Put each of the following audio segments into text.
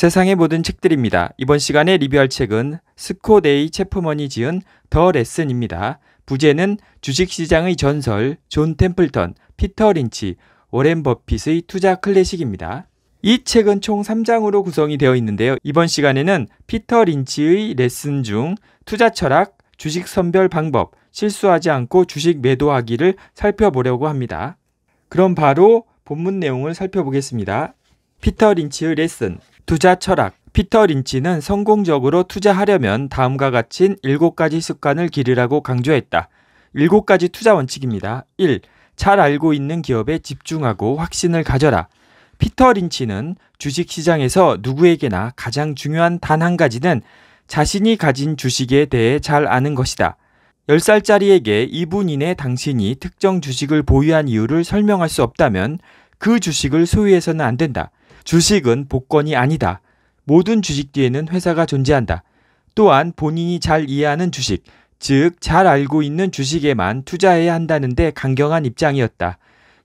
세상의 모든 책들입니다. 이번 시간에 리뷰할 책은 스코데이 체프먼이 지은 더 레슨입니다. 부제는 주식시장의 전설, 존 템플턴, 피터 린치, 워렌 버핏의 투자 클래식입니다. 이 책은 총 3장으로 구성이 되어 있는데요. 이번 시간에는 피터 린치의 레슨 중 투자 철학, 주식 선별 방법, 실수하지 않고 주식 매도하기를 살펴보려고 합니다. 그럼 바로 본문 내용을 살펴보겠습니다. 피터 린치의 레슨 투자 철학 피터 린치는 성공적으로 투자하려면 다음과 같은 7가지 습관을 기르라고 강조했다. 7가지 투자 원칙입니다. 1. 잘 알고 있는 기업에 집중하고 확신을 가져라. 피터 린치는 주식시장에서 누구에게나 가장 중요한 단 한 가지는 자신이 가진 주식에 대해 잘 아는 것이다. 10살짜리에게 2분 이내 당신이 특정 주식을 보유한 이유를 설명할 수 없다면 그 주식을 소유해서는 안 된다. 주식은 복권이 아니다. 모든 주식 뒤에는 회사가 존재한다. 또한 본인이 잘 이해하는 주식, 즉 잘 알고 있는 주식에만 투자해야 한다는데 강경한 입장이었다.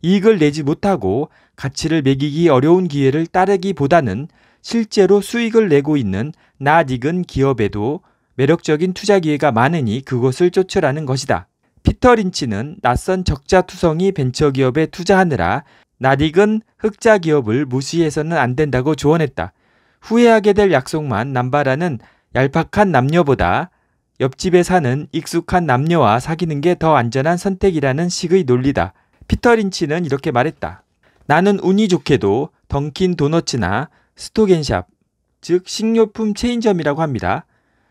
이익을 내지 못하고 가치를 매기기 어려운 기회를 따르기보다는 실제로 수익을 내고 있는 낯익은 기업에도 매력적인 투자 기회가 많으니 그것을 쫓으라는 것이다. 피터 린치는 낯선 적자 투성이 벤처기업에 투자하느라 나딕은 흑자 기업을 무시해서는 안 된다고 조언했다. 후회하게 될 약속만 남바라는 얄팍한 남녀보다 옆집에 사는 익숙한 남녀와 사귀는 게 더 안전한 선택이라는 식의 논리다. 피터 린치는 이렇게 말했다. 나는 운이 좋게도 던킨 도너츠나 스토겐샵, 즉 식료품 체인점이라고 합니다.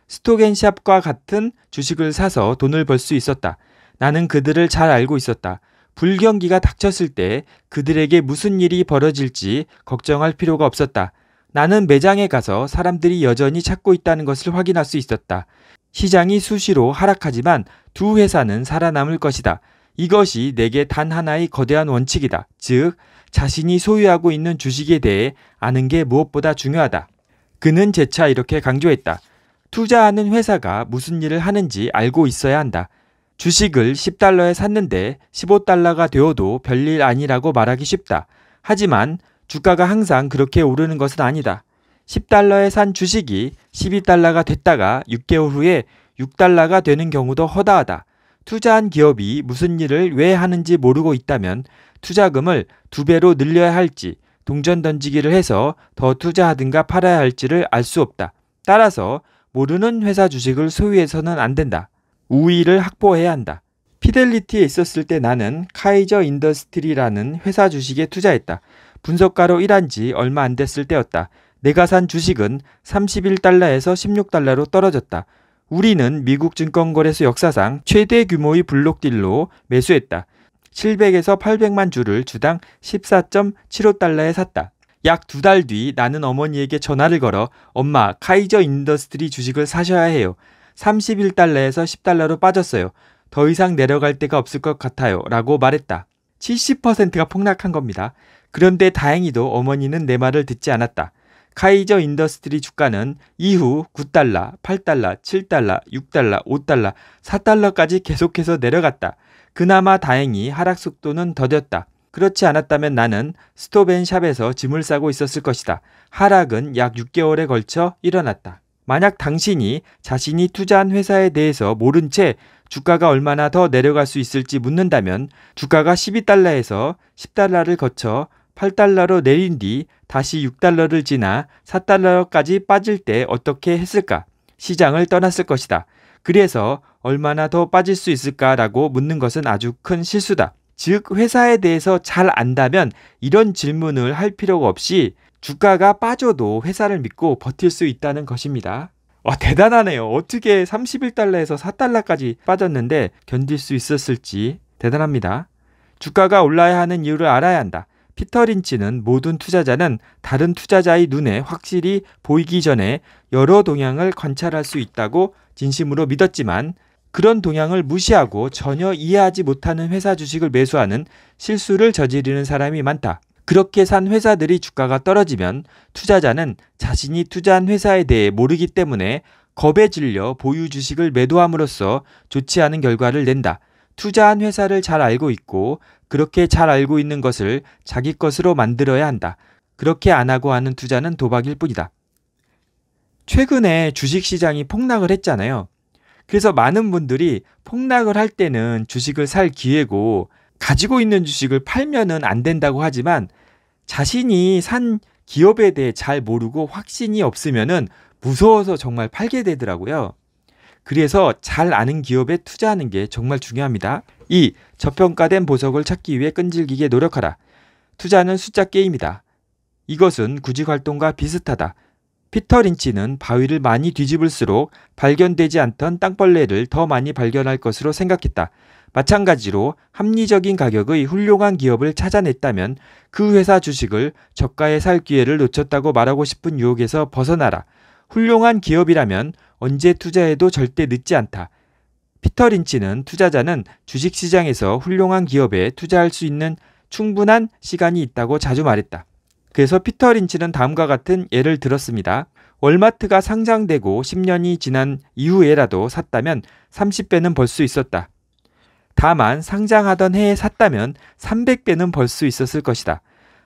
스토겐샵과 같은 주식을 사서 돈을 벌 수 있었다. 나는 그들을 잘 알고 있었다. 불경기가 닥쳤을 때 그들에게 무슨 일이 벌어질지 걱정할 필요가 없었다. 나는 매장에 가서 사람들이 여전히 찾고 있다는 것을 확인할 수 있었다. 시장이 수시로 하락하지만 두 회사는 살아남을 것이다. 이것이 내게 단 하나의 거대한 원칙이다. 즉, 자신이 소유하고 있는 주식에 대해 아는 게 무엇보다 중요하다. 그는 재차 이렇게 강조했다. 투자하는 회사가 무슨 일을 하는지 알고 있어야 한다. 주식을 10달러에 샀는데 15달러가 되어도 별일 아니라고 말하기 쉽다. 하지만 주가가 항상 그렇게 오르는 것은 아니다. 10달러에 산 주식이 12달러가 됐다가 6개월 후에 6달러가 되는 경우도 허다하다. 투자한 기업이 무슨 일을 왜 하는지 모르고 있다면 투자금을 두 배로 늘려야 할지 동전 던지기를 해서 더 투자하든가 팔아야 할지를 알 수 없다. 따라서 모르는 회사 주식을 소유해서는 안 된다. 우위를 확보해야 한다. 피델리티에 있었을 때 나는 카이저 인더스트리라는 회사 주식에 투자했다. 분석가로 일한 지 얼마 안 됐을 때였다. 내가 산 주식은 31달러에서 16달러로 떨어졌다. 우리는 미국 증권거래소 역사상 최대 규모의 블록딜로 매수했다. 700에서 800만 주를 주당 14.75달러에 샀다. 약 두 달 뒤 나는 어머니에게 전화를 걸어 엄마 카이저 인더스트리 주식을 사셔야 해요. 31달러에서 10달러로 빠졌어요. 더 이상 내려갈 데가 없을 것 같아요. 라고 말했다. 70%가 폭락한 겁니다. 그런데 다행히도 어머니는 내 말을 듣지 않았다. 카이저 인더스트리 주가는 이후 9달러, 8달러, 7달러, 6달러, 5달러, 4달러까지 계속해서 내려갔다. 그나마 다행히 하락 속도는 더뎠다. 그렇지 않았다면 나는 스톱앤샵에서 짐을 싸고 있었을 것이다. 하락은 약 6개월에 걸쳐 일어났다. 만약 당신이 자신이 투자한 회사에 대해서 모른 채 주가가 얼마나 더 내려갈 수 있을지 묻는다면 주가가 12달러에서 10달러를 거쳐 8달러로 내린 뒤 다시 6달러를 지나 4달러까지 빠질 때 어떻게 했을까? 시장을 떠났을 것이다. 그래서 얼마나 더 빠질 수 있을까라고 묻는 것은 아주 큰 실수다. 즉, 회사에 대해서 잘 안다면 이런 질문을 할 필요가 없이 주가가 빠져도 회사를 믿고 버틸 수 있다는 것입니다. 와, 대단하네요. 어떻게 31달러에서 4달러까지 빠졌는데 견딜 수 있었을지 대단합니다. 주가가 올라야 하는 이유를 알아야 한다. 피터 린치는 모든 투자자는 다른 투자자의 눈에 확실히 보이기 전에 여러 동향을 관찰할 수 있다고 진심으로 믿었지만 그런 동향을 무시하고 전혀 이해하지 못하는 회사 주식을 매수하는 실수를 저지르는 사람이 많다. 그렇게 산 회사들이 주가가 떨어지면 투자자는 자신이 투자한 회사에 대해 모르기 때문에 겁에 질려 보유 주식을 매도함으로써 좋지 않은 결과를 낸다. 투자한 회사를 잘 알고 있고 그렇게 잘 알고 있는 것을 자기 것으로 만들어야 한다. 그렇게 안 하고 하는 투자는 도박일 뿐이다. 최근에 주식 시장이 폭락을 했잖아요. 그래서 많은 분들이 폭락을 할 때는 주식을 살 기회고 가지고 있는 주식을 팔면은 안 된다고 하지만 자신이 산 기업에 대해 잘 모르고 확신이 없으면은 무서워서 정말 팔게 되더라고요. 그래서 잘 아는 기업에 투자하는 게 정말 중요합니다. 이 저평가된 보석을 찾기 위해 끈질기게 노력하라. 투자는 숫자 게임이다. 이것은 구직 활동과 비슷하다. 피터 린치는 바위를 많이 뒤집을수록 발견되지 않던 땅벌레를 더 많이 발견할 것으로 생각했다. 마찬가지로 합리적인 가격의 훌륭한 기업을 찾아냈다면 그 회사 주식을 저가에 살 기회를 놓쳤다고 말하고 싶은 유혹에서 벗어나라. 훌륭한 기업이라면 언제 투자해도 절대 늦지 않다. 피터 린치는 투자자는 주식시장에서 훌륭한 기업에 투자할 수 있는 충분한 시간이 있다고 자주 말했다. 그래서 피터 린치는 다음과 같은 예를 들었습니다. 월마트가 상장되고 10년이 지난 이후에라도 샀다면 30배는 벌 수 있었다. 다만 상장하던 해에 샀다면 300배는 벌 수 있었을 것이다.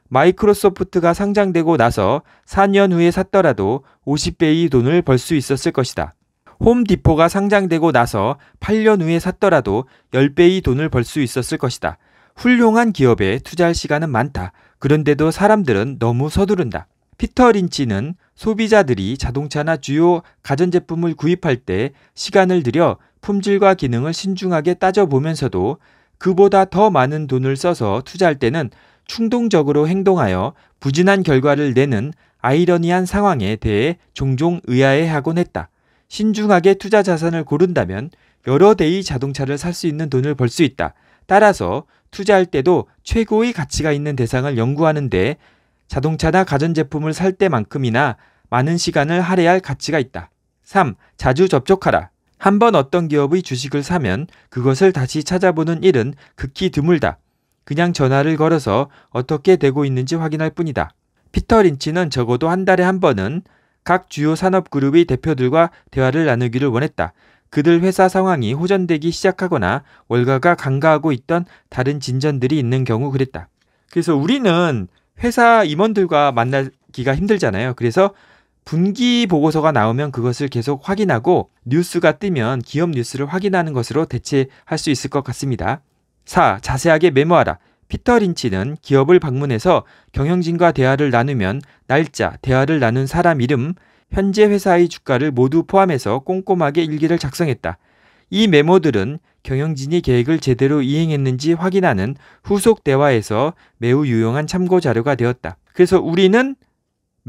마이크로소프트가 상장되고 나서 4년 후에 샀더라도 50배의 돈을 벌 수 있었을 것이다. 홈디포가 상장되고 나서 8년 후에 샀더라도 10배의 돈을 벌 수 있었을 것이다. 훌륭한 기업에 투자할 시간은 많다. 그런데도 사람들은 너무 서두른다. 피터 린치는 소비자들이 자동차나 주요 가전제품을 구입할 때 시간을 들여 품질과 기능을 신중하게 따져보면서도 그보다 더 많은 돈을 써서 투자할 때는 충동적으로 행동하여 부진한 결과를 내는 아이러니한 상황에 대해 종종 의아해하곤 했다. 신중하게 투자 자산을 고른다면 여러 대의 자동차를 살 수 있는 돈을 벌 수 있다. 따라서 투자할 때도 최고의 가치가 있는 대상을 연구하는데 자동차나 가전제품을 살 때만큼이나 많은 시간을 할애할 가치가 있다. 3. 자주 접촉하라. 한번 어떤 기업의 주식을 사면 그것을 다시 찾아보는 일은 극히 드물다. 그냥 전화를 걸어서 어떻게 되고 있는지 확인할 뿐이다. 피터 린치는 적어도 한 달에 한 번은 각 주요 산업 그룹의 대표들과 대화를 나누기를 원했다. 그들 회사 상황이 호전되기 시작하거나 월가가 간과하고 있던 다른 진전들이 있는 경우 그랬다. 그래서 우리는 회사 임원들과 만나기가 힘들잖아요. 그래서 분기 보고서가 나오면 그것을 계속 확인하고 뉴스가 뜨면 기업 뉴스를 확인하는 것으로 대체할 수 있을 것 같습니다. 4. 자세하게 메모하라. 피터 린치는 기업을 방문해서 경영진과 대화를 나누면 날짜, 대화를 나눈 사람 이름, 현재 회사의 주가를 모두 포함해서 꼼꼼하게 일기를 작성했다. 이 메모들은 경영진이 계획을 제대로 이행했는지 확인하는 후속 대화에서 매우 유용한 참고 자료가 되었다. 그래서 우리는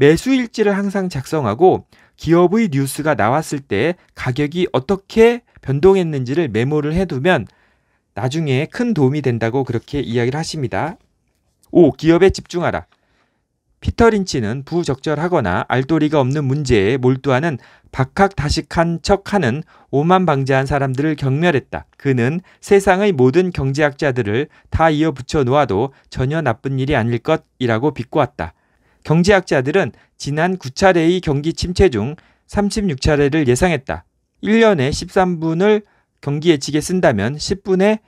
매수일지를 항상 작성하고 기업의 뉴스가 나왔을 때 가격이 어떻게 변동했는지를 메모를 해두면 나중에 큰 도움이 된다고 그렇게 이야기를 하십니다. 5. 기업에 집중하라. 피터 린치는 부적절하거나 알도리가 없는 문제에 몰두하는 박학다식한 척하는 오만방지한 사람들을 경멸했다. 그는 세상의 모든 경제학자들을 다 이어붙여 놓아도 전혀 나쁜 일이 아닐 것이라고 비꼬았다. 경제학자들은 지난 9차례의 경기 침체 중 36차례를 예상했다. 1년에 13분을 경기 예측에 쓴다면 10분의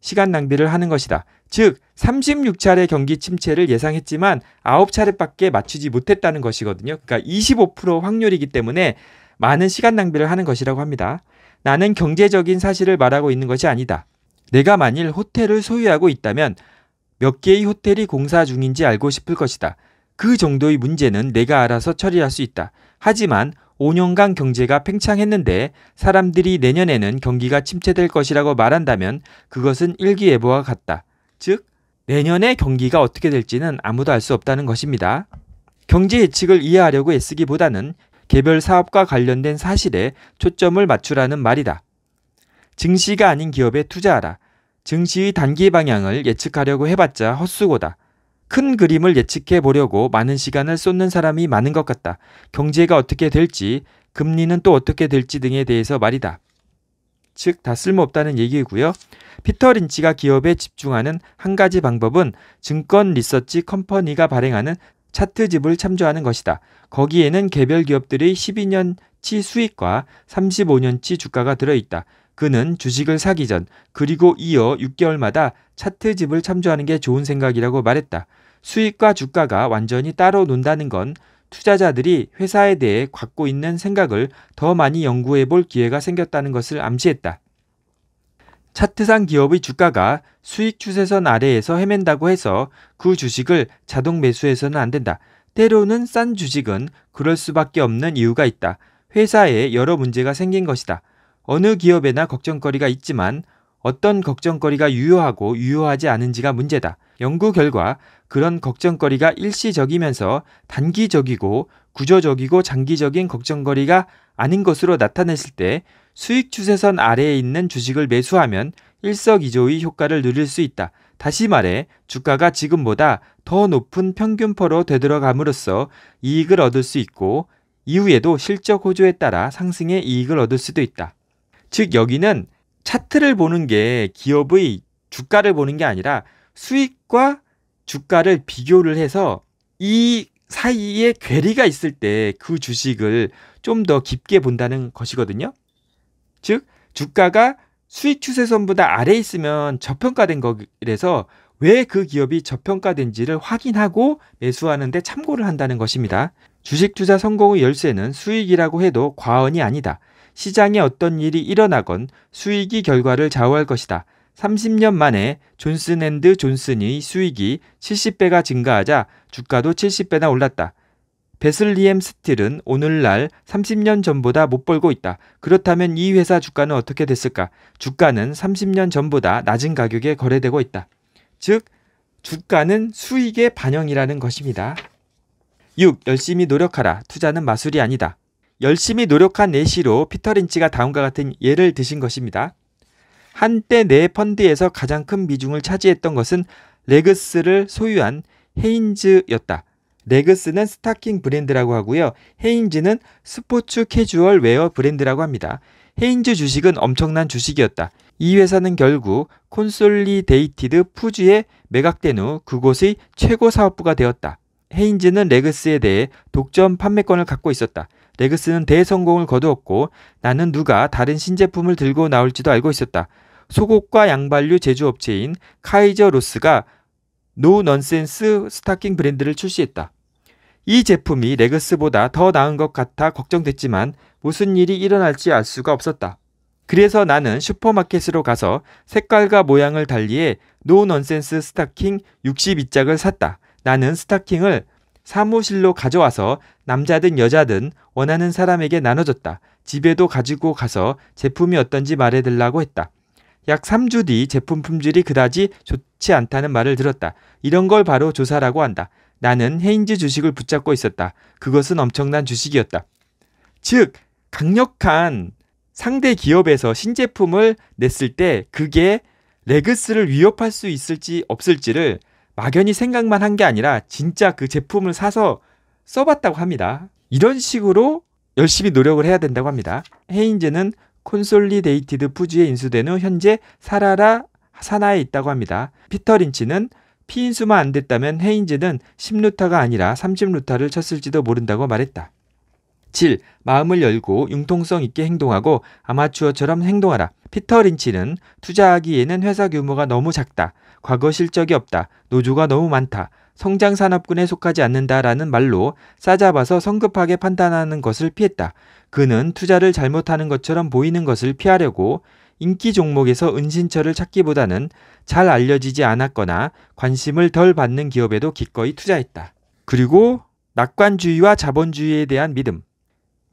시간 낭비를 하는 것이다. 즉 36차례 경기 침체를 예상했지만 9차례밖에 맞추지 못했다는 것이거든요. 그러니까 25% 확률이기 때문에 많은 시간 낭비를 하는 것이라고 합니다. 나는 경제적인 사실을 말하고 있는 것이 아니다. 내가 만일 호텔을 소유하고 있다면 몇 개의 호텔이 공사 중인지 알고 싶을 것이다. 그 정도의 문제는 내가 알아서 처리할 수 있다. 하지만 5년간 경제가 팽창했는데 사람들이 내년에는 경기가 침체될 것이라고 말한다면 그것은 일기예보와 같다. 즉, 내년에 경기가 어떻게 될지는 아무도 알 수 없다는 것입니다. 경제 예측을 이해하려고 애쓰기보다는 개별 사업과 관련된 사실에 초점을 맞추라는 말이다. 증시가 아닌 기업에 투자하라. 증시의 단기 방향을 예측하려고 해봤자 헛수고다. 큰 그림을 예측해 보려고 많은 시간을 쏟는 사람이 많은 것 같다. 경제가 어떻게 될지, 금리는 또 어떻게 될지 등에 대해서 말이다. 즉, 다 쓸모없다는 얘기고요. 이 피터 린치가 기업에 집중하는 한 가지 방법은 증권 리서치 컴퍼니가 발행하는 차트집을 참조하는 것이다. 거기에는 개별 기업들의 12년치 수익과 35년치 주가가 들어있다. 그는 주식을 사기 전 그리고 이어 6개월마다 차트집을 참조하는 게 좋은 생각이라고 말했다. 수익과 주가가 완전히 따로 논다는 건 투자자들이 회사에 대해 갖고 있는 생각을 더 많이 연구해 볼 기회가 생겼다는 것을 암시했다. 차트상 기업의 주가가 수익 추세선 아래에서 헤맨다고 해서 그 주식을 자동 매수해서는 안 된다. 때로는 싼 주식은 그럴 수밖에 없는 이유가 있다. 회사에 여러 문제가 생긴 것이다. 어느 기업에나 걱정거리가 있지만 어떤 걱정거리가 유효하고 유효하지 않은지가 문제다. 연구 결과 그런 걱정거리가 일시적이면서 단기적이고 구조적이고 장기적인 걱정거리가 아닌 것으로 나타냈을 때 수익 추세선 아래에 있는 주식을 매수하면 일석이조의 효과를 누릴 수 있다. 다시 말해 주가가 지금보다 더 높은 평균포로 되돌아감으로써 이익을 얻을 수 있고 이후에도 실적 호조에 따라 상승의 이익을 얻을 수도 있다. 즉 여기는 차트를 보는 게 기업의 주가를 보는 게 아니라 수익과 주가를 비교를 해서 이 사이에 괴리가 있을 때 그 주식을 좀 더 깊게 본다는 것이거든요. 즉 주가가 수익 추세선보다 아래 있으면 저평가된 거라서 왜 그 기업이 저평가된지를 확인하고 매수하는데 참고를 한다는 것입니다. 주식 투자 성공의 열쇠는 수익이라고 해도 과언이 아니다. 시장에 어떤 일이 일어나건 수익이 결과를 좌우할 것이다. 30년 만에 존슨 앤드 존슨이 수익이 70배가 증가하자 주가도 70배나 올랐다. 베슬리엠 스틸은 오늘날 30년 전보다 못 벌고 있다. 그렇다면 이 회사 주가는 어떻게 됐을까? 주가는 30년 전보다 낮은 가격에 거래되고 있다. 즉, 주가는 수익의 반영이라는 것입니다. 6. 열심히 노력하라. 투자는 마술이 아니다. 열심히 노력한 내시로 피터 린치가 다음과 같은 예를 드신 것입니다. 한때 내 펀드에서 가장 큰 비중을 차지했던 것은 레그스를 소유한 헤인즈였다. 레그스는 스타킹 브랜드라고 하고요. 헤인즈는 스포츠 캐주얼 웨어 브랜드라고 합니다. 헤인즈 주식은 엄청난 주식이었다. 이 회사는 결국 콘솔리데이티드 푸즈에 매각된 후 그곳의 최고 사업부가 되었다. 헤인즈는 레그스에 대해 독점 판매권을 갖고 있었다. 레그스는 대성공을 거두었고 나는 누가 다른 신제품을 들고 나올지도 알고 있었다. 속옷과 양발류 제조업체인 카이저 로스가 노 넌센스 스타킹 브랜드를 출시했다. 이 제품이 레그스보다 더 나은 것 같아 걱정됐지만 무슨 일이 일어날지 알 수가 없었다. 그래서 나는 슈퍼마켓으로 가서 색깔과 모양을 달리해 노 넌센스 스타킹 62짝을 샀다. 나는 스타킹을 사무실로 가져와서 남자든 여자든 원하는 사람에게 나눠줬다. 집에도 가지고 가서 제품이 어떤지 말해달라고 했다. 약 3주 뒤 제품 품질이 그다지 좋지 않다는 말을 들었다. 이런 걸 바로 조사라고 한다. 나는 헤인즈 주식을 붙잡고 있었다. 그것은 엄청난 주식이었다. 즉, 강력한 상대 기업에서 신제품을 냈을 때 그게 레그스를 위협할 수 있을지 없을지를 막연히 생각만 한 게 아니라 진짜 그 제품을 사서 써봤다고 합니다. 이런 식으로 열심히 노력을 해야 된다고 합니다. 헤인즈는 콘솔리데이티드 푸즈에 인수된 후 현재 사라라 산하에 있다고 합니다. 피터 린치는 피인수만 안 됐다면 헤인즈는 10루타가 아니라 30루타를 쳤을지도 모른다고 말했다. 질, 마음을 열고 융통성 있게 행동하고 아마추어처럼 행동하라. 피터 린치는 투자하기에는 회사 규모가 너무 작다. 과거 실적이 없다. 노조가 너무 많다. 성장 산업군에 속하지 않는다라는 말로 싸잡아서 성급하게 판단하는 것을 피했다. 그는 투자를 잘못하는 것처럼 보이는 것을 피하려고 인기 종목에서 은신처를 찾기보다는 잘 알려지지 않았거나 관심을 덜 받는 기업에도 기꺼이 투자했다. 그리고 낙관주의와 자본주의에 대한 믿음,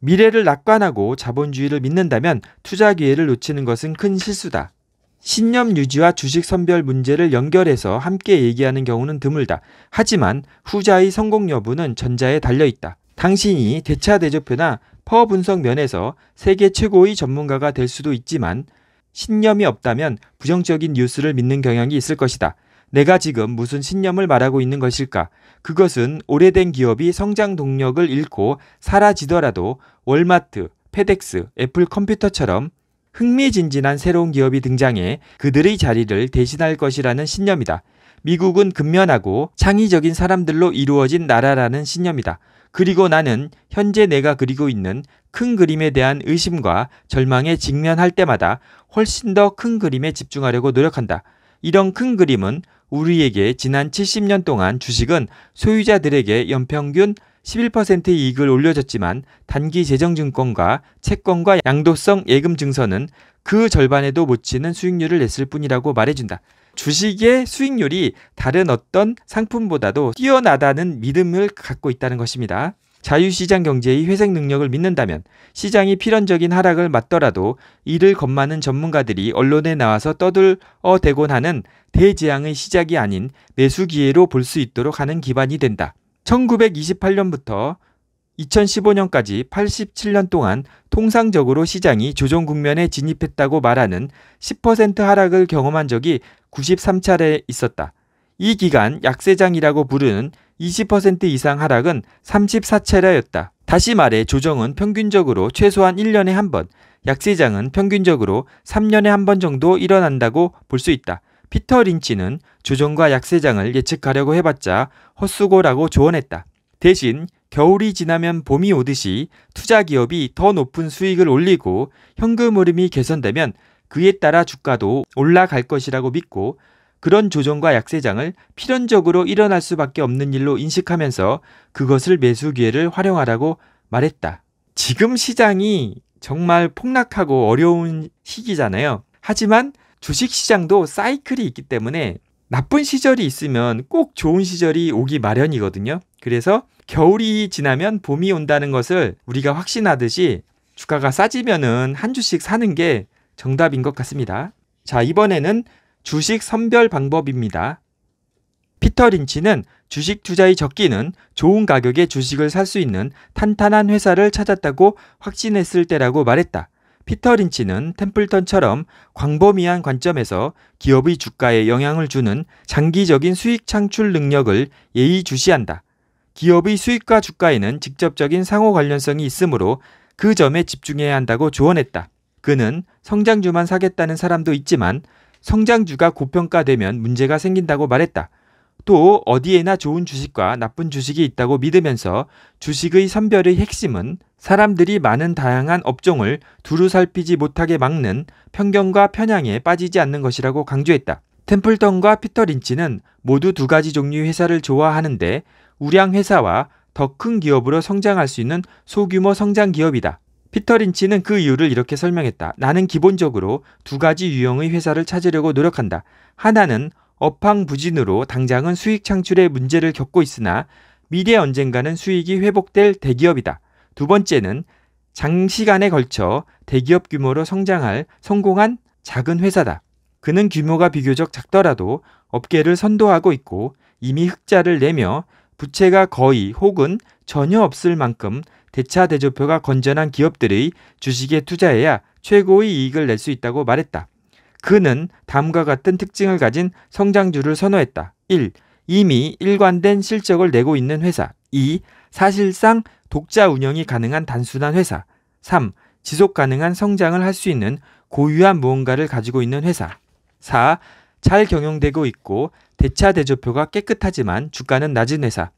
미래를 낙관하고 자본주의를 믿는다면 투자 기회를 놓치는 것은 큰 실수다. 신념 유지와 주식 선별 문제를 연결해서 함께 얘기하는 경우는 드물다. 하지만 후자의 성공 여부는 전자에 달려 있다. 당신이 대차 대조표나 퍼 분석 면에서 세계 최고의 전문가가 될 수도 있지만 신념이 없다면 부정적인 뉴스를 믿는 경향이 있을 것이다. 내가 지금 무슨 신념을 말하고 있는 것일까? 그것은 오래된 기업이 성장 동력을 잃고 사라지더라도 월마트, 페덱스, 애플 컴퓨터처럼 흥미진진한 새로운 기업이 등장해 그들의 자리를 대신할 것이라는 신념이다. 미국은 근면하고 창의적인 사람들로 이루어진 나라라는 신념이다. 그리고 나는 현재 내가 그리고 있는 큰 그림에 대한 의심과 절망에 직면할 때마다 훨씬 더 큰 그림에 집중하려고 노력한다. 이런 큰 그림은 우리에게 지난 70년 동안 주식은 소유자들에게 연평균 11%의 이익을 올려줬지만 단기 재정증권과 채권과 양도성 예금 증서는 그 절반에도 못 치는 수익률을 냈을 뿐이라고 말해준다. 주식의 수익률이 다른 어떤 상품보다도 뛰어나다는 믿음을 갖고 있다는 것입니다. 자유시장 경제의 회생 능력을 믿는다면 시장이 필연적인 하락을 맞더라도 이를 겁많은 전문가들이 언론에 나와서 떠들어대곤 하는 대재앙의 시작이 아닌 매수 기회로 볼 수 있도록 하는 기반이 된다. 1928년부터 2015년까지 87년 동안 통상적으로 시장이 조정 국면에 진입했다고 말하는 10% 하락을 경험한 적이 93차례 있었다. 이 기간 약세장이라고 부르는 20% 이상 하락은 34차례였다. 다시 말해 조정은 평균적으로 최소한 1년에 한 번, 약세장은 평균적으로 3년에 한 번 정도 일어난다고 볼 수 있다. 피터 린치는 조정과 약세장을 예측하려고 해봤자 헛수고라고 조언했다. 대신 겨울이 지나면 봄이 오듯이 투자 기업이 더 높은 수익을 올리고 현금 흐름이 개선되면 그에 따라 주가도 올라갈 것이라고 믿고 그런 조정과 약세장을 필연적으로 일어날 수밖에 없는 일로 인식하면서 그것을 매수 기회를 활용하라고 말했다. 지금 시장이 정말 폭락하고 어려운 시기잖아요. 하지만 주식 시장도 사이클이 있기 때문에 나쁜 시절이 있으면 꼭 좋은 시절이 오기 마련이거든요. 그래서 겨울이 지나면 봄이 온다는 것을 우리가 확신하듯이 주가가 싸지면은 한 주씩 사는 게 정답인 것 같습니다. 자, 이번에는 주식 선별 방법입니다. 피터 린치는 주식 투자의 적기는 좋은 가격에 주식을 살 수 있는 탄탄한 회사를 찾았다고 확신했을 때라고 말했다. 피터 린치는 템플턴처럼 광범위한 관점에서 기업의 주가에 영향을 주는 장기적인 수익 창출 능력을 예의주시한다. 기업의 수익과 주가에는 직접적인 상호 관련성이 있으므로 그 점에 집중해야 한다고 조언했다. 그는 성장주만 사겠다는 사람도 있지만 성장주가 고평가되면 문제가 생긴다고 말했다. 또 어디에나 좋은 주식과 나쁜 주식이 있다고 믿으면서 주식의 선별의 핵심은 사람들이 많은 다양한 업종을 두루 살피지 못하게 막는 편견과 편향에 빠지지 않는 것이라고 강조했다. 템플턴과 피터 린치는 모두 두 가지 종류의 회사를 좋아하는데 우량 회사와 더 큰 기업으로 성장할 수 있는 소규모 성장 기업이다. 피터 린치는 그 이유를 이렇게 설명했다. 나는 기본적으로 두 가지 유형의 회사를 찾으려고 노력한다. 하나는 업황부진으로 당장은 수익 창출에 문제를 겪고 있으나 미래 언젠가는 수익이 회복될 대기업이다. 두 번째는 장시간에 걸쳐 대기업 규모로 성장할 성공한 작은 회사다. 그는 규모가 비교적 작더라도 업계를 선도하고 있고 이미 흑자를 내며 부채가 거의 혹은 전혀 없을 만큼 대차 대조표가 건전한 기업들의 주식에 투자해야 최고의 이익을 낼 수 있다고 말했다. 그는 다음과 같은 특징을 가진 성장주를 선호했다. 1. 이미 일관된 실적을 내고 있는 회사. 2. 사실상 독자 운영이 가능한 단순한 회사. 3. 지속 가능한 성장을 할 수 있는 고유한 무언가를 가지고 있는 회사. 4. 잘 경영되고 있고 대차 대조표가 깨끗하지만 주가는 낮은 회사.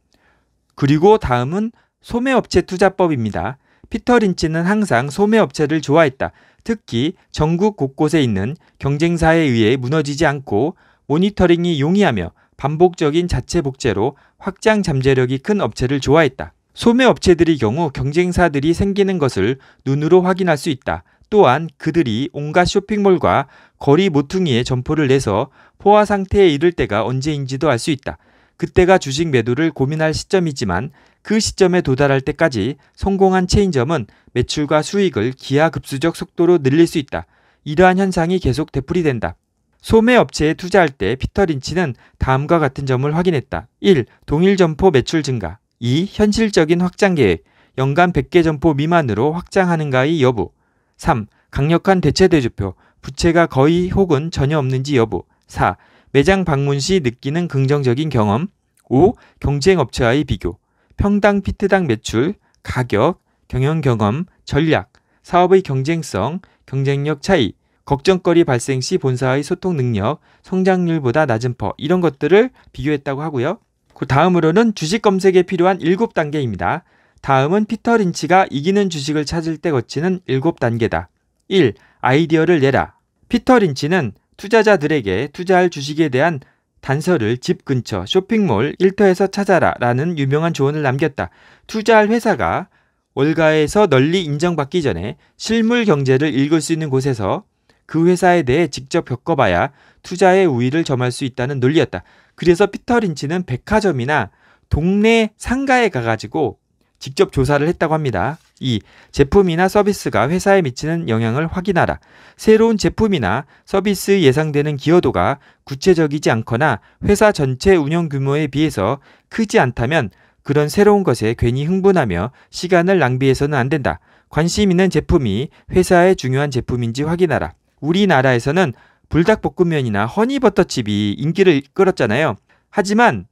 그리고 다음은 소매업체 투자법입니다. 피터 린치는 항상 소매업체를 좋아했다. 특히 전국 곳곳에 있는 경쟁사에 의해 무너지지 않고 모니터링이 용이하며 반복적인 자체 복제로 확장 잠재력이 큰 업체를 좋아했다. 소매업체들의 경우 경쟁사들이 생기는 것을 눈으로 확인할 수 있다. 또한 그들이 온갖 쇼핑몰과 거리 모퉁이에 점포를 내서 포화 상태에 이를 때가 언제인지도 알 수 있다. 그때가 주식 매도를 고민할 시점이지만 그 시점에 도달할 때까지 성공한 체인점은 매출과 수익을 기하급수적 속도로 늘릴 수 있다. 이러한 현상이 계속 되풀이된다. 소매 업체에 투자할 때 피터 린치는 다음과 같은 점을 확인했다. 1. 동일 점포 매출 증가. 2. 현실적인 확장 계획. 연간 100개 점포 미만으로 확장하는가의 여부. 3. 강력한 대체 대조표. 부채가 거의 혹은 전혀 없는지 여부. 4. 매장 방문 시 느끼는 긍정적인 경험. 5. 경쟁 업체와의 비교. 평당 피트당 매출, 가격, 경영 경험, 전략, 사업의 경쟁성, 경쟁력 차이, 걱정거리 발생 시 본사의 소통 능력, 성장률보다 낮은 퍼 이런 것들을 비교했다고 하고요. 그 다음으로는 주식 검색에 필요한 7단계입니다. 다음은 피터 린치가 이기는 주식을 찾을 때 거치는 7단계다. 1. 아이디어를 내라. 피터 린치는 투자자들에게 투자할 주식에 대한 단서를 집 근처 쇼핑몰 일터에서 찾아라 라는 유명한 조언을 남겼다. 투자할 회사가 월가에서 널리 인정받기 전에 실물 경제를 읽을 수 있는 곳에서 그 회사에 대해 직접 겪어봐야 투자의 우위를 점할 수 있다는 논리였다. 그래서 피터 린치는 백화점이나 동네 상가에 가가지고 직접 조사를 했다고 합니다. 2. 제품이나 서비스가 회사에 미치는 영향을 확인하라. 새로운 제품이나 서비스 예상되는 기여도가 구체적이지 않거나 회사 전체 운영 규모에 비해서 크지 않다면 그런 새로운 것에 괜히 흥분하며 시간을 낭비해서는 안 된다. 관심 있는 제품이 회사의 중요한 제품인지 확인하라. 우리나라에서는 불닭볶음면이나 허니버터칩이 인기를 끌었잖아요. 하지만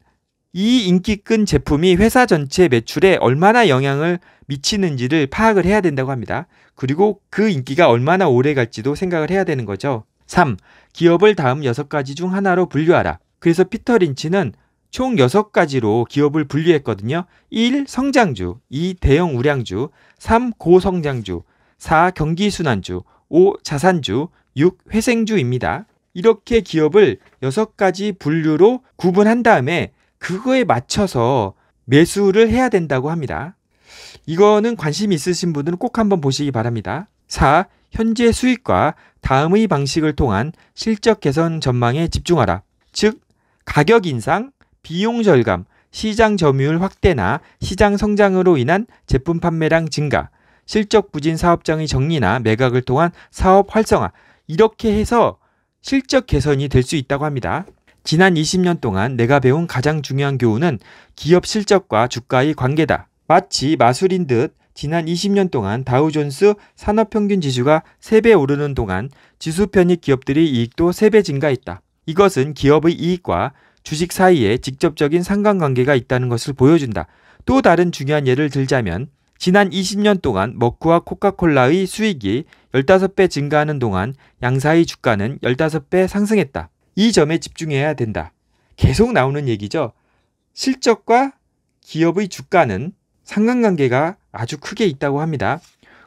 이 인기끈 제품이 회사 전체 매출에 얼마나 영향을 미치는지를 파악을 해야 된다고 합니다. 그리고 그 인기가 얼마나 오래 갈지도 생각을 해야 되는 거죠. 3. 기업을 다음 6가지 중 하나로 분류하라. 그래서 피터 린치는 총 6가지로 기업을 분류했거든요. 1. 성장주 2. 대형 우량주 3. 고성장주 4. 경기순환주 5. 자산주 6. 회생주입니다. 이렇게 기업을 6가지 분류로 구분한 다음에 그거에 맞춰서 매수를 해야 된다고 합니다. 이거는 관심 있으신 분들은 꼭 한번 보시기 바랍니다. 4. 현재 수익과 다음의 방식을 통한 실적 개선 전망에 집중하라. 즉, 가격 인상, 비용 절감, 시장 점유율 확대나 시장 성장으로 인한 제품 판매량 증가, 실적 부진 사업장의 정리나 매각을 통한 사업 활성화, 이렇게 해서 실적 개선이 될 수 있다고 합니다. 지난 20년 동안 내가 배운 가장 중요한 교훈은 기업 실적과 주가의 관계다. 마치 마술인 듯 지난 20년 동안 다우존스 산업평균 지수가 3배 오르는 동안 지수 편익 기업들의 이익도 3배 증가했다. 이것은 기업의 이익과 주식 사이에 직접적인 상관관계가 있다는 것을 보여준다. 또 다른 중요한 예를 들자면 지난 20년 동안 머크와 코카콜라의 수익이 15배 증가하는 동안 양사의 주가는 15배 상승했다. 이 점에 집중해야 된다. 계속 나오는 얘기죠. 실적과 기업의 주가는 상관관계가 아주 크게 있다고 합니다.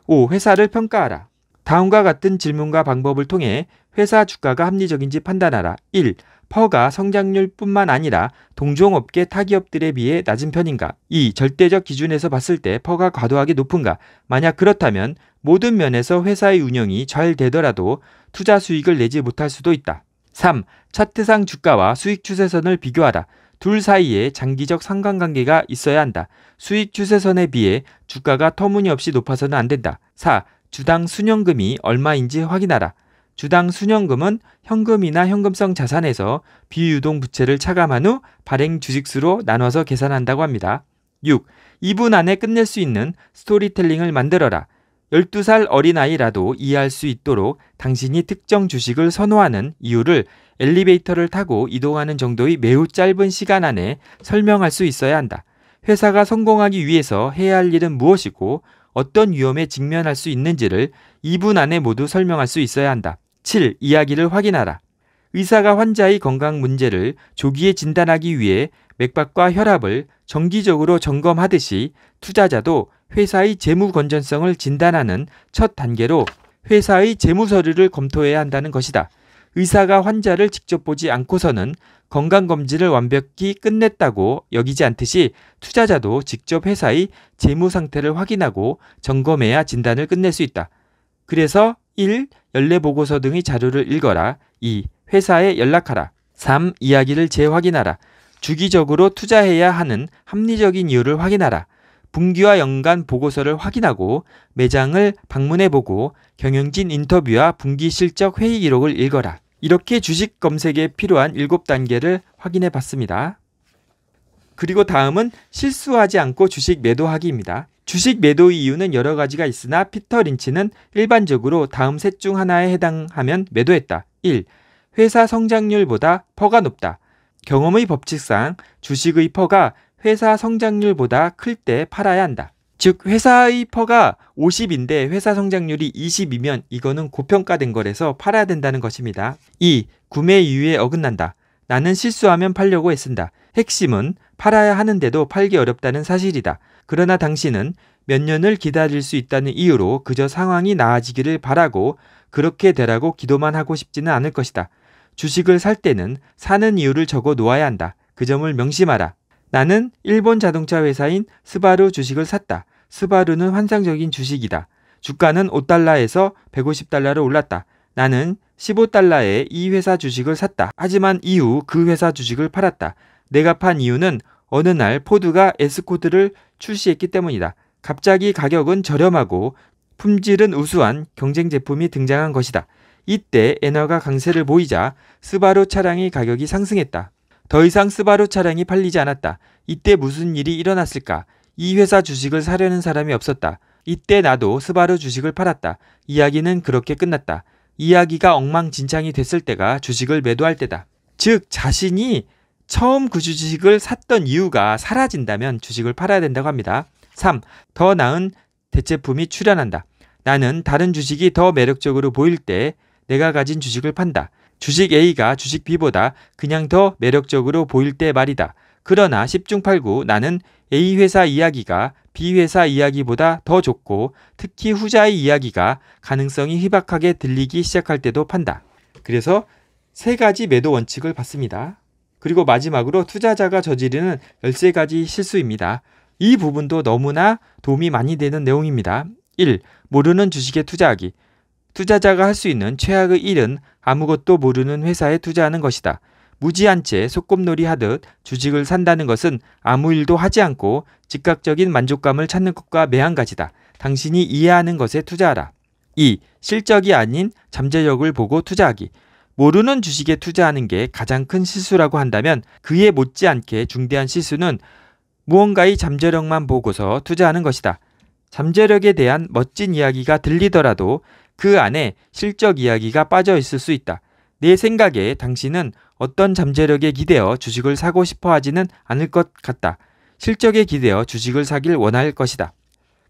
5. 회사를 평가하라. 다음과 같은 질문과 방법을 통해 회사 주가가 합리적인지 판단하라. 1. 퍼가 성장률뿐만 아니라 동종업계 타기업들에 비해 낮은 편인가? 2. 절대적 기준에서 봤을 때 퍼가 과도하게 높은가? 만약 그렇다면 모든 면에서 회사의 운영이 잘 되더라도 투자 수익을 내지 못할 수도 있다. 3. 차트상 주가와 수익 추세선을 비교하다. 둘 사이에 장기적 상관관계가 있어야 한다. 수익 추세선에 비해 주가가 터무니없이 높아서는 안 된다. 4. 주당 순현금이 얼마인지 확인하라. 주당 순현금은 현금이나 현금성 자산에서 비유동 부채를 차감한 후 발행 주식수로 나눠서 계산한다고 합니다. 6. 2분 안에 끝낼 수 있는 스토리텔링을 만들어라. 12살 어린아이라도 이해할 수 있도록 당신이 특정 주식을 선호하는 이유를 엘리베이터를 타고 이동하는 정도의 매우 짧은 시간 안에 설명할 수 있어야 한다. 회사가 성공하기 위해서 해야 할 일은 무엇이고 어떤 위험에 직면할 수 있는지를 2분 안에 모두 설명할 수 있어야 한다. 7. 이야기를 확인하라. 의사가 환자의 건강 문제를 조기에 진단하기 위해 맥박과 혈압을 정기적으로 점검하듯이 투자자도 회사의 재무 건전성을 진단하는 첫 단계로 회사의 재무 서류를 검토해야 한다는 것이다. 의사가 환자를 직접 보지 않고서는 건강검진을 완벽히 끝냈다고 여기지 않듯이 투자자도 직접 회사의 재무 상태를 확인하고 점검해야 진단을 끝낼 수 있다. 그래서 1. 연례보고서 등의 자료를 읽어라. 2. 회사에 연락하라. 3. 이야기를 재확인하라. 주기적으로 투자해야 하는 합리적인 이유를 확인하라. 분기와 연간 보고서를 확인하고 매장을 방문해보고 경영진 인터뷰와 분기 실적 회의 기록을 읽어라. 이렇게 주식 검색에 필요한 7단계를 확인해 봤습니다. 그리고 다음은 실수하지 않고 주식 매도하기입니다. 주식 매도 이유는 여러 가지가 있으나 피터 린치는 일반적으로 다음 셋 중 하나에 해당하면 매도했다. 1. 회사 성장률보다 퍼가 높다. 경험의 법칙상 주식의 퍼가 회사 성장률보다 클 때 팔아야 한다. 즉 회사의 퍼가 50인데 회사 성장률이 20이면 이거는 고평가된 거래서 팔아야 된다는 것입니다. 2. 구매 이유에 어긋난다. 나는 실수하면 팔려고 애쓴다. 핵심은 팔아야 하는데도 팔기 어렵다는 사실이다. 그러나 당신은 몇 년을 기다릴 수 있다는 이유로 그저 상황이 나아지기를 바라고 그렇게 되라고 기도만 하고 싶지는 않을 것이다. 주식을 살 때는 사는 이유를 적어 놓아야 한다. 그 점을 명심하라. 나는 일본 자동차 회사인 스바루 주식을 샀다. 스바루는 환상적인 주식이다. 주가는 5달러에서 150달러로 올랐다. 나는 15달러에 이 회사 주식을 샀다. 하지만 이후 그 회사 주식을 팔았다. 내가 판 이유는 어느 날 포드가 에스코드를 출시했기 때문이다. 갑자기 가격은 저렴하고 품질은 우수한 경쟁 제품이 등장한 것이다. 이때 엔화가 강세를 보이자 스바루 차량의 가격이 상승했다. 더 이상 스바루 차량이 팔리지 않았다. 이때 무슨 일이 일어났을까? 이 회사 주식을 사려는 사람이 없었다. 이때 나도 스바루 주식을 팔았다. 이야기는 그렇게 끝났다. 이야기가 엉망진창이 됐을 때가 주식을 매도할 때다. 즉 자신이 처음 그 주식을 샀던 이유가 사라진다면 주식을 팔아야 된다고 합니다. 3. 더 나은 대체품이 출현한다. 나는 다른 주식이 더 매력적으로 보일 때 내가 가진 주식을 판다. 주식 A가 주식 B보다 그냥 더 매력적으로 보일 때 말이다. 그러나 10중 8구 나는 A 회사 이야기가 B 회사 이야기보다 더 좋고 특히 후자의 이야기가 가능성이 희박하게 들리기 시작할 때도 판다. 그래서 세 가지 매도 원칙을 봤습니다. 그리고 마지막으로 투자자가 저지르는 13가지 실수입니다. 이 부분도 너무나 도움이 많이 되는 내용입니다. 1. 모르는 주식에 투자하기. 투자자가 할 수 있는 최악의 일은 아무것도 모르는 회사에 투자하는 것이다. 무지한 채 소꿉놀이 하듯 주식을 산다는 것은 아무 일도 하지 않고 즉각적인 만족감을 찾는 것과 매한가지다. 당신이 이해하는 것에 투자하라. 2. 실적이 아닌 잠재력을 보고 투자하기. 모르는 주식에 투자하는 게 가장 큰 실수라고 한다면 그에 못지않게 중대한 실수는 무언가의 잠재력만 보고서 투자하는 것이다. 잠재력에 대한 멋진 이야기가 들리더라도 그 안에 실적 이야기가 빠져 있을 수 있다. 내 생각에 당신은 어떤 잠재력에 기대어 주식을 사고 싶어 하지는 않을 것 같다. 실적에 기대어 주식을 사길 원할 것이다.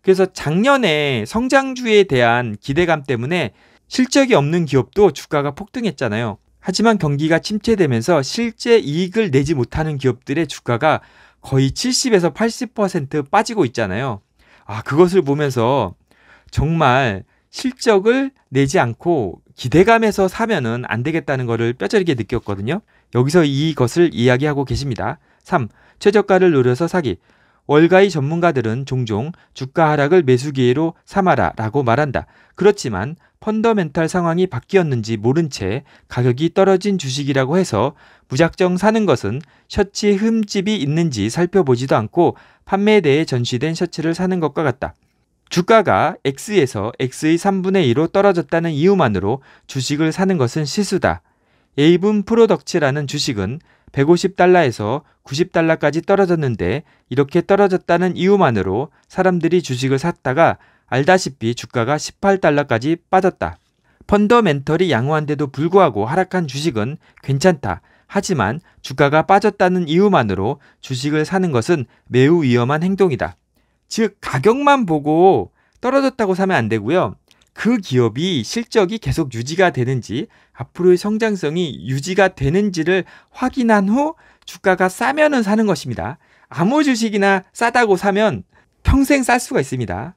그래서 작년에 성장주에 대한 기대감 때문에 실적이 없는 기업도 주가가 폭등했잖아요. 하지만 경기가 침체되면서 실제 이익을 내지 못하는 기업들의 주가가 거의 70에서 80% 빠지고 있잖아요. 아, 그것을 보면서 정말 실적을 내지 않고 기대감에서 사면은 안 되겠다는 것을 뼈저리게 느꼈거든요. 여기서 이것을 이야기하고 계십니다. 3. 최저가를 노려서 사기. 월가의 전문가들은 종종 주가 하락을 매수 기회로 삼아라라고 말한다. 그렇지만 펀더멘탈 상황이 바뀌었는지 모른 채 가격이 떨어진 주식이라고 해서 무작정 사는 것은 셔츠의 흠집이 있는지 살펴보지도 않고 판매에 대해 전시된 셔츠를 사는 것과 같다. 주가가 X에서 X의 3분의 2로 떨어졌다는 이유만으로 주식을 사는 것은 실수다. 에이븐 프로덕츠라는 주식은 150달러에서 90달러까지 떨어졌는데 이렇게 떨어졌다는 이유만으로 사람들이 주식을 샀다가 알다시피 주가가 18달러까지 빠졌다. 펀더멘털이 양호한데도 불구하고 하락한 주식은 괜찮다. 하지만 주가가 빠졌다는 이유만으로 주식을 사는 것은 매우 위험한 행동이다. 즉, 가격만 보고 떨어졌다고 사면 안 되고요. 그 기업이 실적이 계속 유지가 되는지 앞으로의 성장성이 유지가 되는지를 확인한 후 주가가 싸면은 사는 것입니다. 아무 주식이나 싸다고 사면 평생 쌀 수가 있습니다.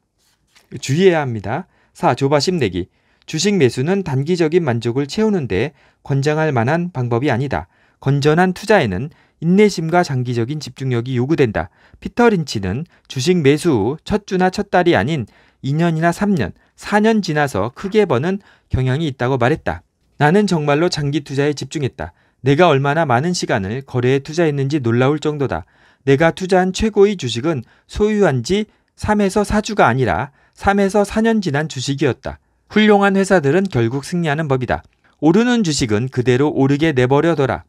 주의해야 합니다. 4. 조바심 내기. 주식 매수는 단기적인 만족을 채우는데 권장할 만한 방법이 아니다. 건전한 투자에는 인내심과 장기적인 집중력이 요구된다. 피터 린치는 주식 매수 후 첫 주나 첫 달이 아닌 2년이나 3년, 4년 지나서 크게 버는 경향이 있다고 말했다. 나는 정말로 장기 투자에 집중했다. 내가 얼마나 많은 시간을 거래에 투자했는지 놀라울 정도다. 내가 투자한 최고의 주식은 소유한 지 3에서 4주가 아니라 3에서 4년 지난 주식이었다. 훌륭한 회사들은 결국 승리하는 법이다. 오르는 주식은 그대로 오르게 내버려둬라.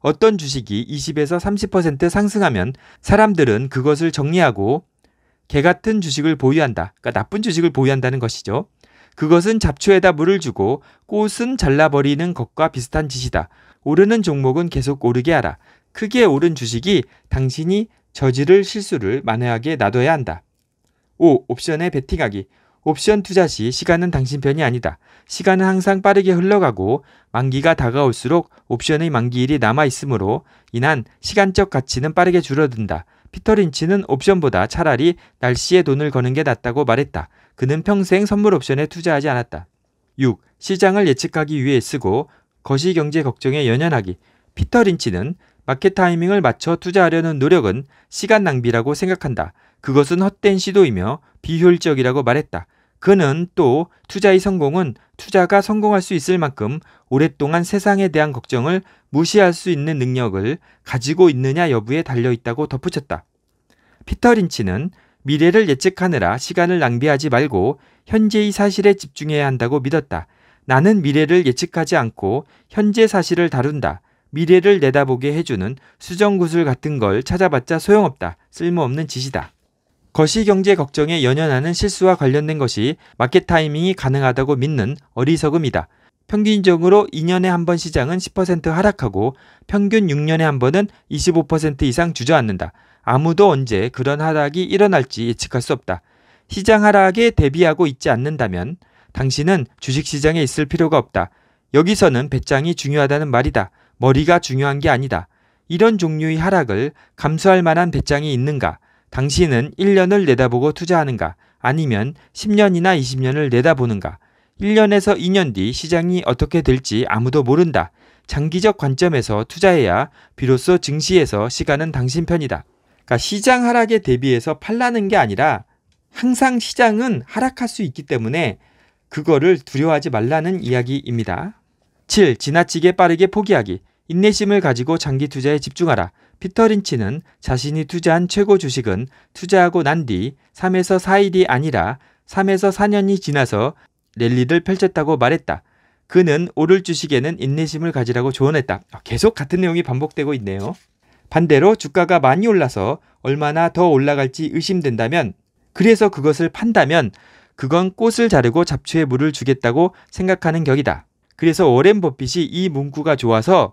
어떤 주식이 20에서 30% 상승하면 사람들은 그것을 정리하고 개 같은 주식을 보유한다. 그러니까 나쁜 주식을 보유한다는 것이죠. 그것은 잡초에다 물을 주고 꽃은 잘라버리는 것과 비슷한 짓이다. 오르는 종목은 계속 오르게 하라. 크게 오른 주식이 당신이 저지를 실수를 만회하게 놔둬야 한다. 5. 옵션에 베팅하기. 옵션 투자 시 시간은 당신 편이 아니다. 시간은 항상 빠르게 흘러가고 만기가 다가올수록 옵션의 만기일이 남아 있으므로 이난 시간적 가치는 빠르게 줄어든다. 피터 린치는 옵션보다 차라리 날씨에 돈을 거는 게 낫다고 말했다. 그는 평생 선물 옵션에 투자하지 않았다. 6. 시장을 예측하기 위해 쓰고 거시경제 걱정에 연연하기. 피터 린치는 마켓 타이밍을 맞춰 투자하려는 노력은 시간 낭비라고 생각한다. 그것은 헛된 시도이며 비효율적이라고 말했다. 그는 또 투자의 성공은 투자가 성공할 수 있을 만큼 오랫동안 세상에 대한 걱정을 무시할 수 있는 능력을 가지고 있느냐 여부에 달려 있다고 덧붙였다. 피터 린치는 미래를 예측하느라 시간을 낭비하지 말고 현재의 사실에 집중해야 한다고 믿었다. 나는 미래를 예측하지 않고 현재 사실을 다룬다. 미래를 내다보게 해주는 수정구슬 같은 걸 찾아봤자 소용없다. 쓸모없는 짓이다. 거시경제 걱정에 연연하는 실수와 관련된 것이 마켓 타이밍이 가능하다고 믿는 어리석음이다. 평균적으로 2년에 한 번 시장은 10% 하락하고 평균 6년에 한 번은 25% 이상 주저앉는다. 아무도 언제 그런 하락이 일어날지 예측할 수 없다. 시장 하락에 대비하고 있지 않는다면 당신은 주식시장에 있을 필요가 없다. 여기서는 배짱이 중요하다는 말이다. 머리가 중요한 게 아니다. 이런 종류의 하락을 감수할 만한 배짱이 있는가? 당신은 1년을 내다보고 투자하는가? 아니면 10년이나 20년을 내다보는가? 1년에서 2년 뒤 시장이 어떻게 될지 아무도 모른다. 장기적 관점에서 투자해야 비로소 증시에서 시간은 당신 편이다. 그러니까 시장 하락에 대비해서 팔라는 게 아니라 항상 시장은 하락할 수 있기 때문에 그거를 두려워하지 말라는 이야기입니다. 7. 지나치게 빠르게 포기하기. 인내심을 가지고 장기 투자에 집중하라. 피터 린치는 자신이 투자한 최고 주식은 투자하고 난 뒤 3에서 4일이 아니라 3에서 4년이 지나서 랠리를 펼쳤다고 말했다. 그는 오를 주식에는 인내심을 가지라고 조언했다. 아, 계속 같은 내용이 반복되고 있네요. 반대로 주가가 많이 올라서 얼마나 더 올라갈지 의심된다면 그래서 그것을 판다면 그건 꽃을 자르고 잡초에 물을 주겠다고 생각하는 격이다. 그래서 오렌 버핏이 이 문구가 좋아서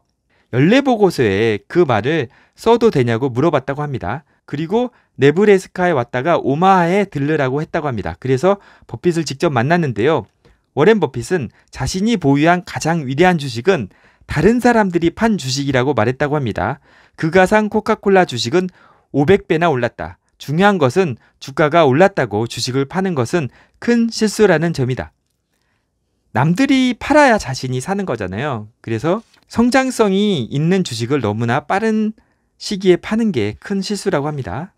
연례보고서에 그 말을 써도 되냐고 물어봤다고 합니다. 그리고 네브레스카에 왔다가 오마하에 들르라고 했다고 합니다. 그래서 버핏을 직접 만났는데요. 워렌 버핏은 자신이 보유한 가장 위대한 주식은 다른 사람들이 판 주식이라고 말했다고 합니다. 그가 산 코카콜라 주식은 500배나 올랐다. 중요한 것은 주가가 올랐다고 주식을 파는 것은 큰 실수라는 점이다. 남들이 팔아야 자신이 사는 거잖아요. 그래서 성장성이 있는 주식을 너무나 빠른 시기에 파는 게 큰 실수라고 합니다.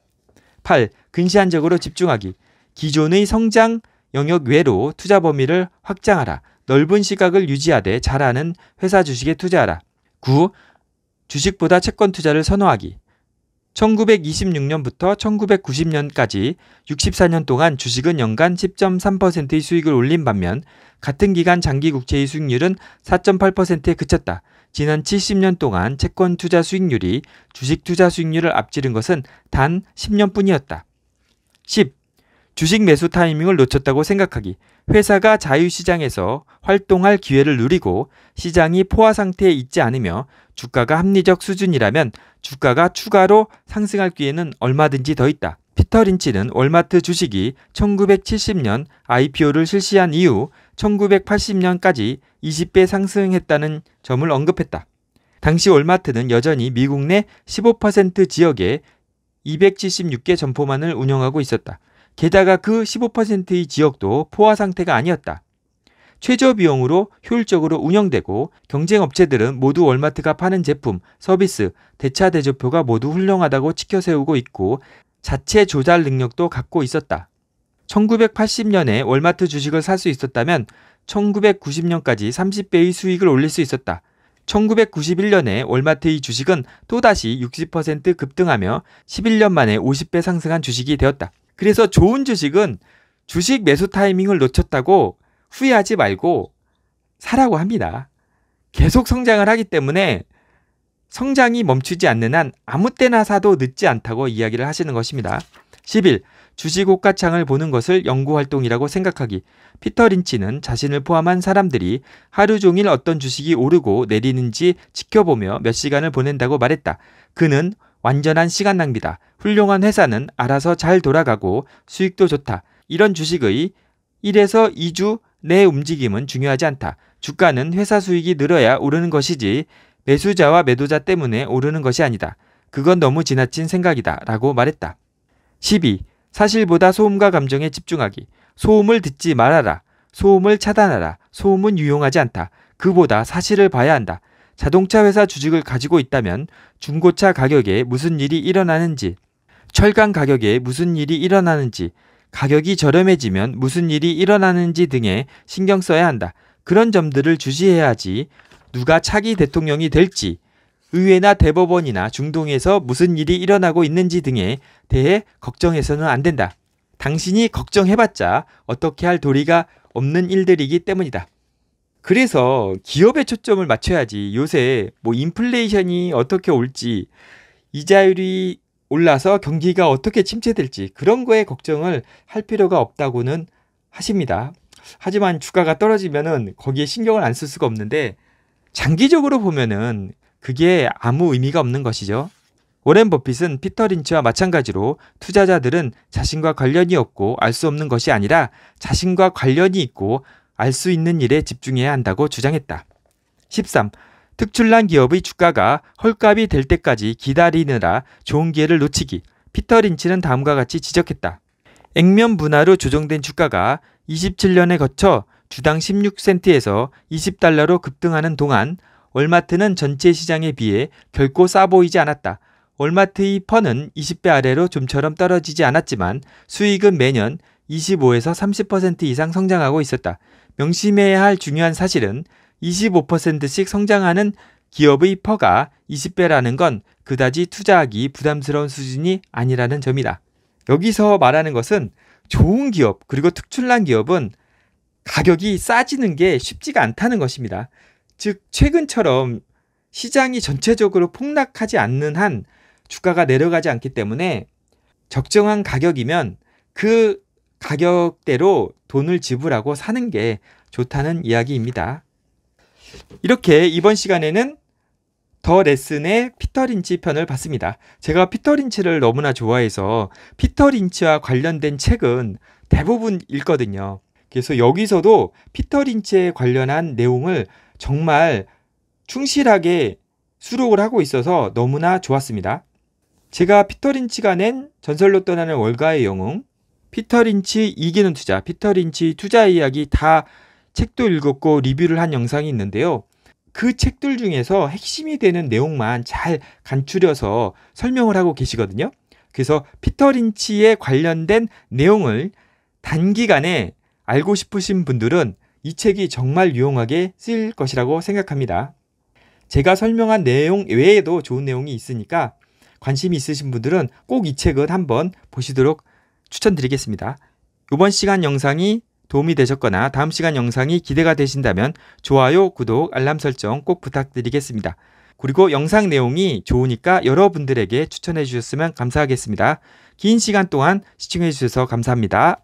8. 근시안적으로 집중하기. 기존의 성장 영역 외로 투자 범위를 확장하라. 넓은 시각을 유지하되 잘하는 회사 주식에 투자하라. 9. 주식보다 채권 투자를 선호하기. 1926년부터 1990년까지 64년 동안 주식은 연간 10.3%의 수익을 올린 반면 같은 기간 장기 국채의 수익률은 4.8%에 그쳤다. 지난 70년 동안 채권 투자 수익률이 주식 투자 수익률을 앞지른 것은 단 10년뿐이었다. 10. 주식 매수 타이밍을 놓쳤다고 생각하기. 회사가 자유시장에서 활동할 기회를 누리고 시장이 포화 상태에 있지 않으며 주가가 합리적 수준이라면 주가가 추가로 상승할 기회는 얼마든지 더 있다. 피터 린치는 월마트 주식이 1970년 IPO를 실시한 이후 1980년까지 20배 상승했다는 점을 언급했다. 당시 올마트는 여전히 미국 내 15% 지역에 276개 점포만을 운영하고 있었다. 게다가 그 15%의 지역도 포화 상태가 아니었다. 최저 비용으로 효율적으로 운영되고 경쟁 업체들은 모두 월마트가 파는 제품, 서비스, 대차 대조표가 모두 훌륭하다고 치켜세우고 있고 자체 조달 능력도 갖고 있었다. 1980년에 월마트 주식을 살 수 있었다면 1990년까지 30배의 수익을 올릴 수 있었다. 1991년에 월마트의 주식은 또다시 60% 급등하며 11년 만에 50배 상승한 주식이 되었다. 그래서 좋은 주식은 주식 매수 타이밍을 놓쳤다고 후회하지 말고 사라고 합니다. 계속 성장을 하기 때문에 성장이 멈추지 않는 한 아무 때나 사도 늦지 않다고 이야기를 하시는 것입니다. 1 1 주식 오가창을 보는 것을 연구활동이라고 생각하기. 피터 린치는 자신을 포함한 사람들이 하루 종일 어떤 주식이 오르고 내리는지 지켜보며 몇 시간을 보낸다고 말했다. 그는 완전한 시간 낭비다. 훌륭한 회사는 알아서 잘 돌아가고 수익도 좋다. 이런 주식의 1에서 2주 내 움직임은 중요하지 않다. 주가는 회사 수익이 늘어야 오르는 것이지 매수자와 매도자 때문에 오르는 것이 아니다. 그건 너무 지나친 생각이다. 라고 말했다. 12. 사실보다 소음과 감정에 집중하기. 소음을 듣지 말아라. 소음을 차단하라. 소음은 유용하지 않다. 그보다 사실을 봐야 한다. 자동차 회사 주식을 가지고 있다면 중고차 가격에 무슨 일이 일어나는지, 철강 가격에 무슨 일이 일어나는지, 가격이 저렴해지면 무슨 일이 일어나는지 등에 신경 써야 한다. 그런 점들을 주시해야지 누가 차기 대통령이 될지, 의회나 대법원이나 중동에서 무슨 일이 일어나고 있는지 등에 대해 걱정해서는 안 된다. 당신이 걱정해봤자 어떻게 할 도리가 없는 일들이기 때문이다. 그래서 기업에 초점을 맞춰야지 요새 뭐 인플레이션이 어떻게 올지 이자율이 올라서 경기가 어떻게 침체될지 그런 거에 걱정을 할 필요가 없다고는 하십니다. 하지만 주가가 떨어지면은 거기에 신경을 안 쓸 수가 없는데 장기적으로 보면은 그게 아무 의미가 없는 것이죠. 오렌 버핏은 피터 린치와 마찬가지로 투자자들은 자신과 관련이 없고 알 수 없는 것이 아니라 자신과 관련이 있고 알 수 있는 일에 집중해야 한다고 주장했다. 13. 특출난 기업의 주가가 헐값이 될 때까지 기다리느라 좋은 기회를 놓치기. 피터 린치는 다음과 같이 지적했다. 액면 분할로 조정된 주가가 27년에 거쳐 주당 16센트에서 20달러로 급등하는 동안 월마트는 전체 시장에 비해 결코 싸 보이지 않았다. 월마트의 퍼는 20배 아래로 좀처럼 떨어지지 않았지만 수익은 매년 25에서 30% 이상 성장하고 있었다. 명심해야 할 중요한 사실은 25%씩 성장하는 기업의 퍼가 20배라는 건 그다지 투자하기 부담스러운 수준이 아니라는 점이다. 여기서 말하는 것은 좋은 기업 그리고 특출난 기업은 가격이 싸지는 게 쉽지가 않다는 것입니다. 즉 최근처럼 시장이 전체적으로 폭락하지 않는 한 주가가 내려가지 않기 때문에 적정한 가격이면 그 가격대로 돈을 지불하고 사는 게 좋다는 이야기입니다. 이렇게 이번 시간에는 더 레슨의 피터 린치 편을 봤습니다. 제가 피터 린치를 너무나 좋아해서 피터 린치와 관련된 책은 대부분 읽거든요. 그래서 여기서도 피터 린치에 관련한 내용을 정말 충실하게 수록을 하고 있어서 너무나 좋았습니다. 제가 피터 린치가 낸 전설로 떠나는 월가의 영웅, 피터 린치 이기는 투자, 피터 린치 투자 이야기 다 책도 읽었고 리뷰를 한 영상이 있는데요. 그 책들 중에서 핵심이 되는 내용만 잘 간추려서 설명을 하고 계시거든요. 그래서 피터 린치에 관련된 내용을 단기간에 알고 싶으신 분들은 이 책이 정말 유용하게 쓰일 것이라고 생각합니다. 제가 설명한 내용 외에도 좋은 내용이 있으니까 관심이 있으신 분들은 꼭 이책을 한번 보시도록 추천드리겠습니다. 이번 시간 영상이 도움이 되셨거나 다음 시간 영상이 기대가 되신다면 좋아요, 구독, 알람 설정 꼭 부탁드리겠습니다. 그리고 영상 내용이 좋으니까 여러분들에게 추천해 주셨으면 감사하겠습니다. 긴 시간 동안 시청해 주셔서 감사합니다.